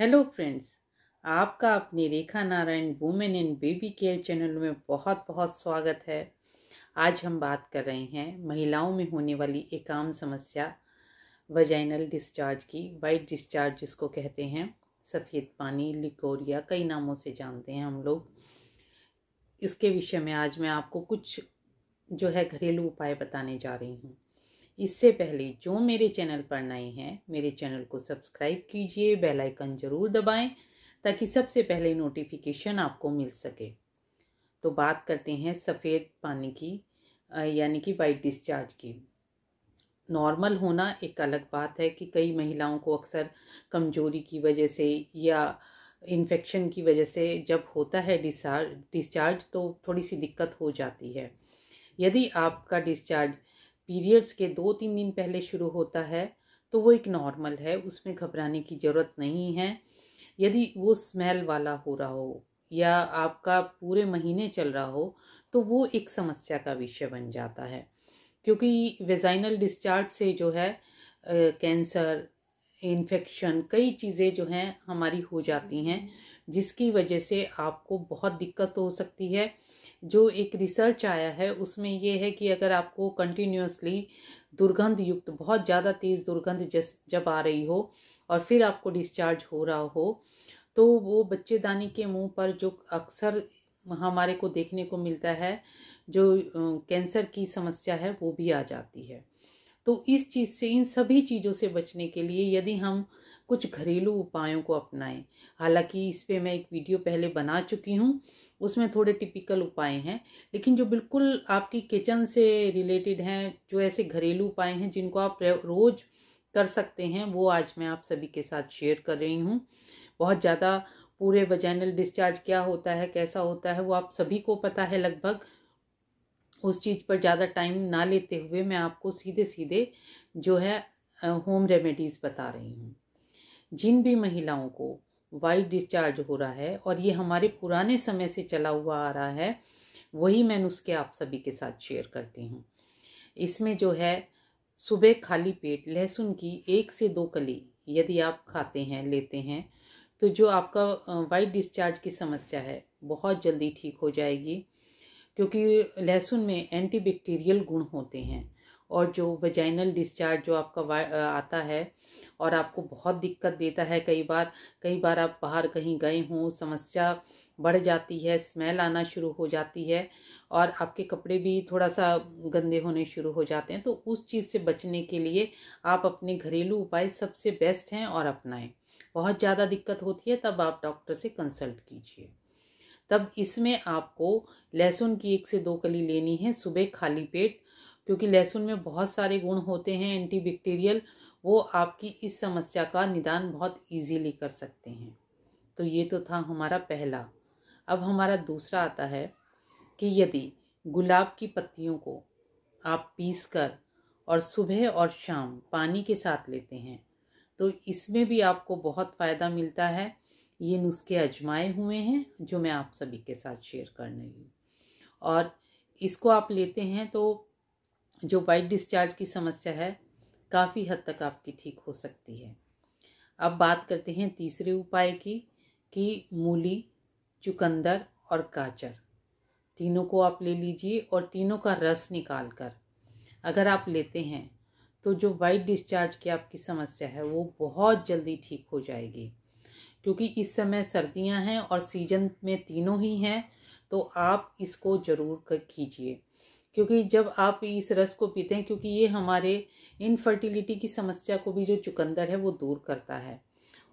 hello friends आपका अपनी Rekha Narayan women in baby care channel में बहुत बहुत स्वागत है आज हम बात कर रहे हैं महिलाओं में होने वाली एक आम समस्या वजाइनल डिस्चार्ज की वाइट डिस्चार्ज जिसको कहते हैं सफ़ेद पानी लिकोरिया कई नामों से जानते हैं हम लोग इसके विषय में आज मैं आपको कुछ जो है घरेलू उपाय बताने जा रही हूँ इससे पहले जो मेरे चैनल पर नए हैं मेरे चैनल को सब्सक्राइब कीजिए बेल आइकन ज़रूर दबाएं ताकि सबसे पहले नोटिफिकेशन आपको मिल सके तो बात करते हैं सफ़ेद पानी की यानी कि वाइट डिस्चार्ज की नॉर्मल होना एक अलग बात है कि कई महिलाओं को अक्सर कमजोरी की वजह से या इन्फेक्शन की वजह से जब होता है डिस्चार्ज डिस्चार्ज तो थोड़ी सी दिक्कत हो जाती है यदि आपका डिस्चार्ज पीरियड्स के दो तीन दिन पहले शुरू होता है तो वो एक नॉर्मल है उसमें घबराने की ज़रूरत नहीं है यदि वो स्मेल वाला हो रहा हो या आपका पूरे महीने चल रहा हो तो वो एक समस्या का विषय बन जाता है क्योंकि वेजाइनल डिस्चार्ज से जो है कैंसर इन्फेक्शन कई चीज़ें जो हैं हमारी हो जाती हैं जिसकी वजह से आपको बहुत दिक्कत हो सकती है जो एक रिसर्च आया है उसमें ये है कि अगर आपको कंटिन्यूसली दुर्गंध युक्त बहुत ज़्यादा तेज़ दुर्गंध जस जब आ रही हो और फिर आपको डिस्चार्ज हो रहा हो तो वो बच्चेदानी के मुंह पर जो अक्सर हमारे को देखने को मिलता है जो कैंसर की समस्या है वो भी आ जाती है तो इस चीज़ से इन सभी चीज़ों से बचने के लिए यदि हम कुछ घरेलू उपायों को अपनाएं हालांकि इस पर मैं एक वीडियो पहले बना चुकी हूँ उसमें थोड़े टिपिकल उपाय हैं लेकिन जो बिल्कुल आपकी किचन से रिलेटेड हैं जो ऐसे घरेलू उपाय हैं जिनको आप रोज़ कर सकते हैं वो आज मैं आप सभी के साथ शेयर कर रही हूँ बहुत ज़्यादा पूरे वजैनल डिस्चार्ज क्या होता है कैसा होता है वो आप सभी को पता है लगभग उस चीज़ पर ज़्यादा टाइम ना लेते हुए मैं आपको सीधे सीधे जो है होम रेमेडीज़ बता रही हूँ जिन भी महिलाओं को वाइट डिस्चार्ज हो रहा है और ये हमारे पुराने समय से चला हुआ आ रहा है वही मैं नुस्खे आप सभी के साथ शेयर करती हूँ इसमें जो है सुबह खाली पेट लहसुन की एक से दो कली यदि आप खाते हैं लेते हैं तो जो आपका वाइट डिस्चार्ज की समस्या है बहुत जल्दी ठीक हो जाएगी क्योंकि लहसुन में एंटीबैक्टीरियल गुण होते हैं और जो वजाइनल डिस्चार्ज जो आपका आता है और आपको बहुत दिक्कत देता है कई बार कई बार आप बाहर कहीं गए हों समस्या बढ़ जाती है स्मेल आना शुरू हो जाती है और आपके कपड़े भी थोड़ा सा गंदे होने शुरू हो जाते हैं तो उस चीज़ से बचने के लिए आप अपने घरेलू उपाय सबसे बेस्ट हैं और अपनाएं बहुत ज़्यादा दिक्कत होती है तब आप डॉक्टर से कंसल्ट कीजिए तब इसमें आपको लहसुन की एक से दो कली लेनी है सुबह खाली पेट क्योंकि लहसुन में बहुत सारे गुण होते हैं एंटीबैक्टीरियल वो आपकी इस समस्या का निदान बहुत इजीली कर सकते हैं तो ये तो था हमारा पहला अब हमारा दूसरा आता है कि यदि गुलाब की पत्तियों को आप पीस कर और सुबह और शाम पानी के साथ लेते हैं तो इसमें भी आपको बहुत फ़ायदा मिलता है ये नुस्खे अजमाए हुए हैं जो मैं आप सभी के साथ शेयर करने लूँ और इसको आप लेते हैं तो जो वाइट डिस्चार्ज की समस्या है काफ़ी हद तक आपकी ठीक हो सकती है अब बात करते हैं तीसरे उपाय की कि मूली चुकंदर और गाजर तीनों को आप ले लीजिए और तीनों का रस निकाल कर अगर आप लेते हैं तो जो वाइट डिस्चार्ज की आपकी समस्या है वो बहुत जल्दी ठीक हो जाएगी क्योंकि इस समय सर्दियां हैं और सीजन में तीनों ही हैं तो आप इसको ज़रूर कीजिए क्योंकि जब आप इस रस को पीते हैं क्योंकि ये हमारे इनफर्टिलिटी की समस्या को भी जो चुकंदर है वो दूर करता है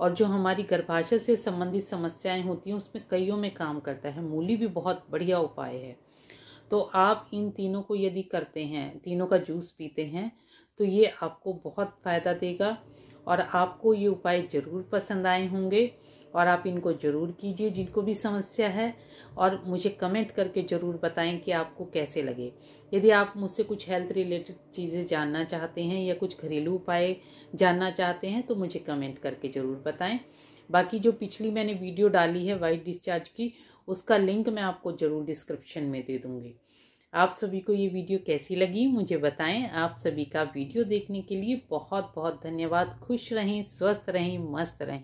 और जो हमारी गर्भाशय से संबंधित समस्याएं होती हैं उसमें कईयों में काम करता है मूली भी बहुत बढ़िया उपाय है तो आप इन तीनों को यदि करते हैं तीनों का जूस पीते हैं तो ये आपको बहुत फ़ायदा देगा और आपको ये उपाय ज़रूर पसंद आए होंगे और आप इनको ज़रूर कीजिए जिनको भी समस्या है और मुझे कमेंट करके ज़रूर बताएं कि आपको कैसे लगे यदि आप मुझसे कुछ हेल्थ रिलेटेड चीज़ें जानना चाहते हैं या कुछ घरेलू उपाय जानना चाहते हैं तो मुझे कमेंट करके ज़रूर बताएं बाकी जो पिछली मैंने वीडियो डाली है वाइट डिस्चार्ज की उसका लिंक मैं आपको ज़रूर डिस्क्रिप्शन में दे दूँगी आप सभी को ये वीडियो कैसी लगी मुझे बताएं आप सभी का वीडियो देखने के लिए बहुत बहुत धन्यवाद खुश रहें स्वस्थ रहें मस्त रहें